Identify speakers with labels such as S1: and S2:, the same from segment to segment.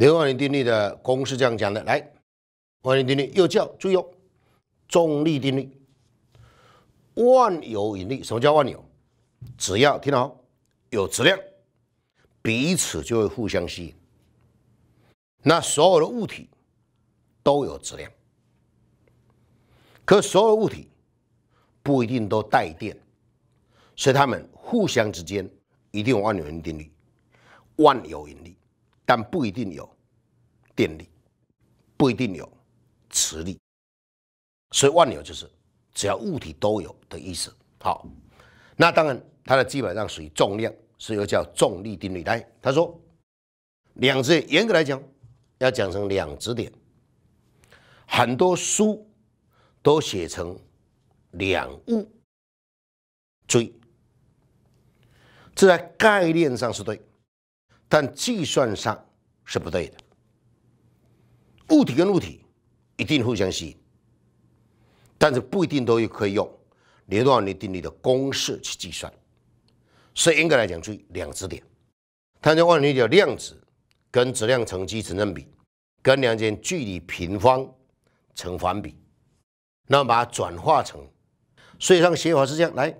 S1: 牛顿定律的公式这样讲的，来，万有定律又叫注意哦，重力定律，万有引力。什么叫万有？只要听好，有质量，彼此就会互相吸引。那所有的物体都有质量，可所有物体不一定都带电，所以它们互相之间一定有万有定律，万有引力。但不一定有电力，不一定有磁力，所以万有就是只要物体都有的意思。好，那当然，它的基本上属于重量，所以又叫重力定律。来，他说两只，严格来讲要讲成两只点，很多书都写成两物。注意，这在概念上是对。但计算上是不对的。物体跟物体一定互相吸引，但是不一定都可以用牛顿万有定律的公式去计算。所以应该来讲，注意量子点。它究万有的量子跟质量乘积成正比，跟两间距离平方成反比。那么把它转化成，所以上写法是这样来。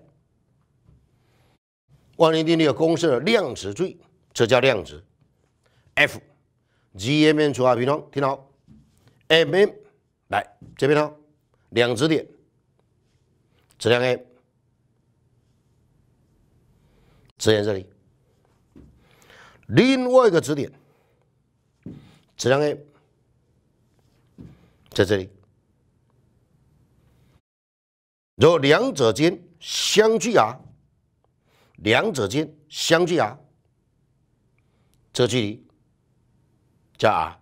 S1: 万有定律的公式，量子最。这叫量子，F，Gm 除以平方，听好 m m 来这边呢，两指点，质量 a，指于这里，另外一个指点，质量 a，在这里，若两者间相距 r，两者间相距 r。这距离加 R，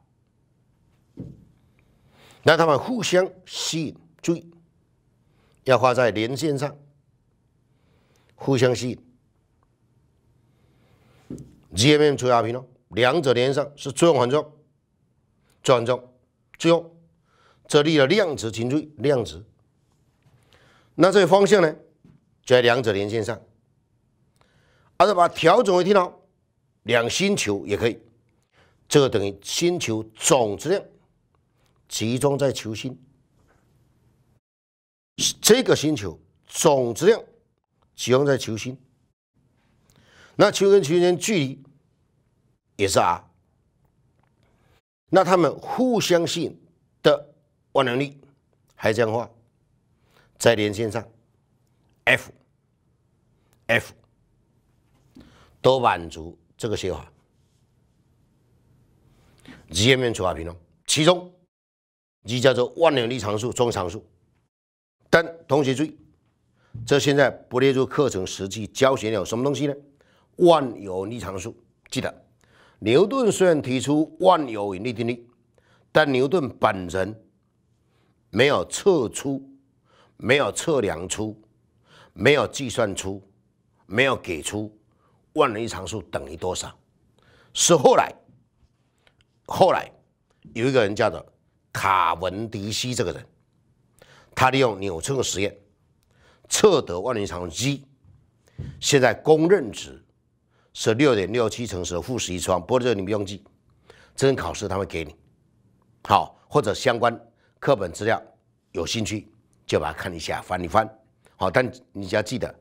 S1: 那它们互相吸引，注意要画在连线上，互相吸引。G M 除 R 平方，两者连上是作用反作用，作用反作用这里的量子精确，量子。那这个方向呢，在两者连线上，而且把调整为零。两星球也可以，这个等于星球总质量集中在球心，这个星球总质量集中在球心，那球跟球间距离也是 r，那它们互相性的万能力还这样画，在连线上，F，F 都满足。这个写法，直接面除法平衡，其中一叫做万有引力常数，中常数。但同学注意，这现在不列入课程实际教学的有什么东西呢？万有引力常数，记得牛顿虽然提出万有引力定律，但牛顿本人没有测出，没有测量出，没有计算出，没有给出。万能异常数等于多少？是后来，后来有一个人叫做卡文迪西这个人，他利用纽崔克实验测得万能异常数 G。现在公认值是六点六七乘十的负十一次方。不过这个你不用记，这考试他会给你好或者相关课本资料有兴趣就把它看一下翻一翻好。但你只要记得，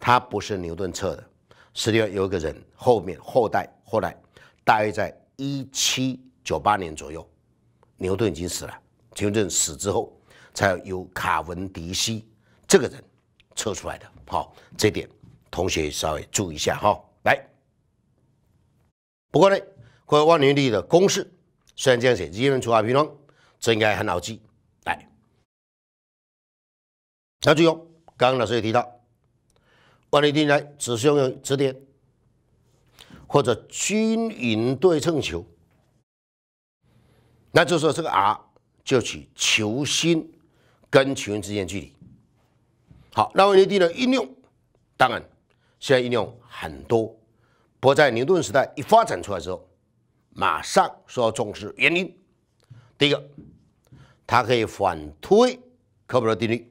S1: 它不是牛顿测的。实际上有一个人，后面后代后来，大约在一七九八年左右，牛顿已经死了。牛顿死之后，才由卡文迪西这个人测出来的。好，这点同学稍微注意一下哈。来，不过呢，关于万年历的公式，虽然这样写，一人出而平方，这应该很好记。来，那最后，刚刚老师也提到。万有定律只是用指点或者均匀对称球，那就是这个 r 就取球心跟球心之间距离。好，那万有定律的应用，当然现在应用很多。不在牛顿时代一发展出来之后，马上说要重视原因。第一个，它可以反推科普勒定律。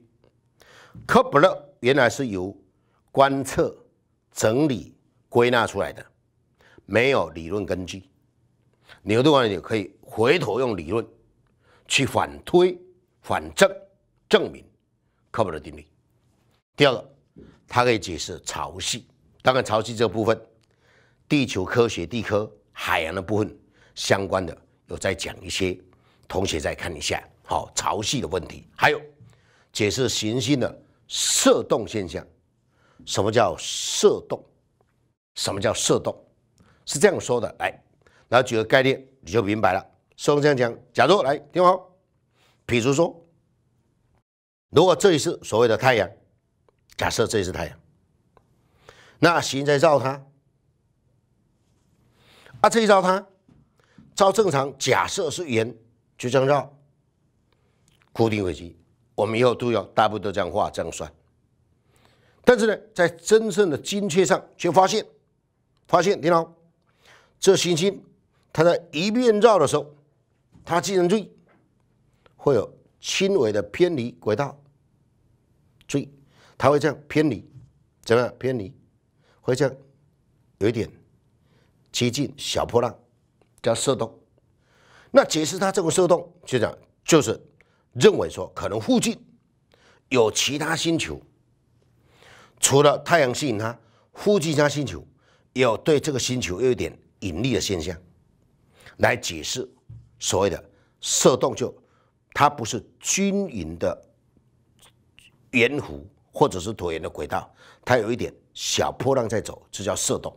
S1: 科普勒原来是由观测、整理、归纳出来的，没有理论根据。牛顿完全可以回头用理论去反推、反证、证明科普的定律。第二个，它可以解释潮汐。当然，潮汐这部分，地球科学、地科、海洋的部分相关的有在讲一些，同学再看一下好潮汐的问题。还有，解释行星的射动现象。什么叫摄动？什么叫摄动？是这样说的，来，然后举个概念，你就明白了。所以这样讲，假如来听好，比如说，如果这里是所谓的太阳，假设这里是太阳，那行在绕它，啊，这一绕它，照正常假设是圆，就这样绕，固定轨迹，我们以后都要大部都这样画，这样算。但是呢，在真正的精确上，却发现，发现，你好，这行星它在一面绕的时候，它竟然注意会有轻微的偏离轨道，注意，它会这样偏离，怎么偏离？会这样有一点接近小波浪，叫射动。那解释它这个射动，就讲就是认为说，可能附近有其他星球。除了太阳吸引它，附近加星球有对这个星球有一点引力的现象，来解释所谓的色动，就它不是均匀的圆弧或者是椭圆的轨道，它有一点小波浪在走，这叫色动。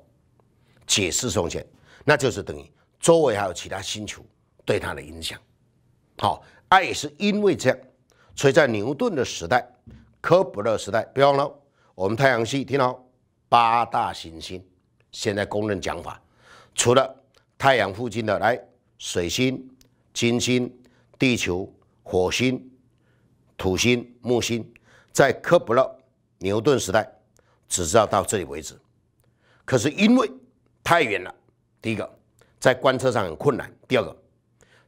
S1: 解释从前，那就是等于周围还有其他星球对它的影响。好，爱是因为这样，所以在牛顿的时代，科普勒时代，别忘了。我们太阳系，听到八大行星，现在公认讲法，除了太阳附近的来水星、金星、地球、火星、土星、木星，在科普勒、牛顿时代只知道到这里为止。可是因为太远了，第一个在观测上很困难，第二个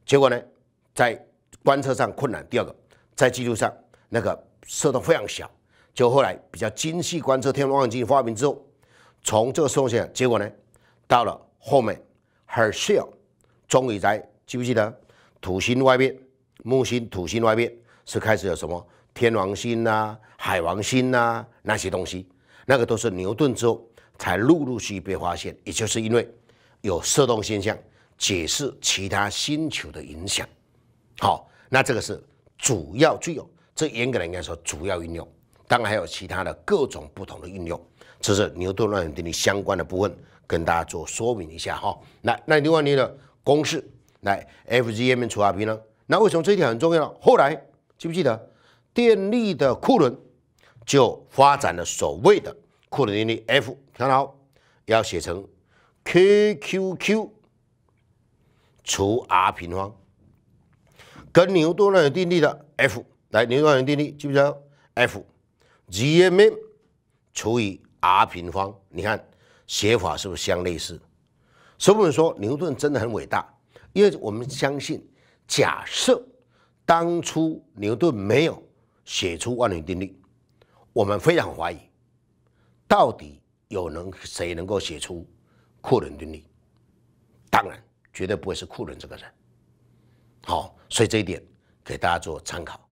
S1: 结果呢，在观测上困难，第二个在技术上那个射动非常小。就后来比较精细观测，天文望远镜发明之后，从这个时候起，结果呢，到了后面，Herschel，终于在记不记得土星外面、木星、土星外面是开始有什么天王星啊、海王星啊那些东西，那个都是牛顿之后才陆陆续续被发现，也就是因为有射动现象解释其他星球的影响。好，那这个是主要具有，这严格来应该说主要应用。当然还有其他的各种不同的应用，这是牛顿万有定律相关的部分，跟大家做说明一下哈。来，那另外的公式来，F G M 除 r P 呢？那为什么这一条很重要呢？后来记不记得电力的库仑就发展了所谓的库仑定律 F，看到，要写成 k Q Q 除 r 平方，跟牛顿万有定律的 F，来，牛顿万有定律记不记得 F？G M 除以 r 平方，你看写法是不是相类似？所以我们说牛顿真的很伟大，因为我们相信，假设当初牛顿没有写出万有定律，我们非常怀疑到底有能谁能够写出库伦定律？当然，绝对不会是库伦这个人。好，所以这一点给大家做参考。